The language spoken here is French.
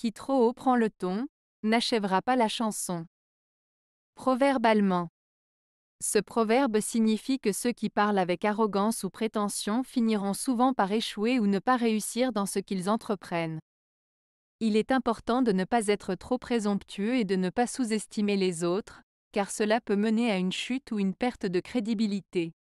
qui trop haut prend le ton, n'achèvera pas la chanson. Proverbe allemand. Ce proverbe signifie que ceux qui parlent avec arrogance ou prétention finiront souvent par échouer ou ne pas réussir dans ce qu'ils entreprennent. Il est important de ne pas être trop présomptueux et de ne pas sous-estimer les autres, car cela peut mener à une chute ou une perte de crédibilité.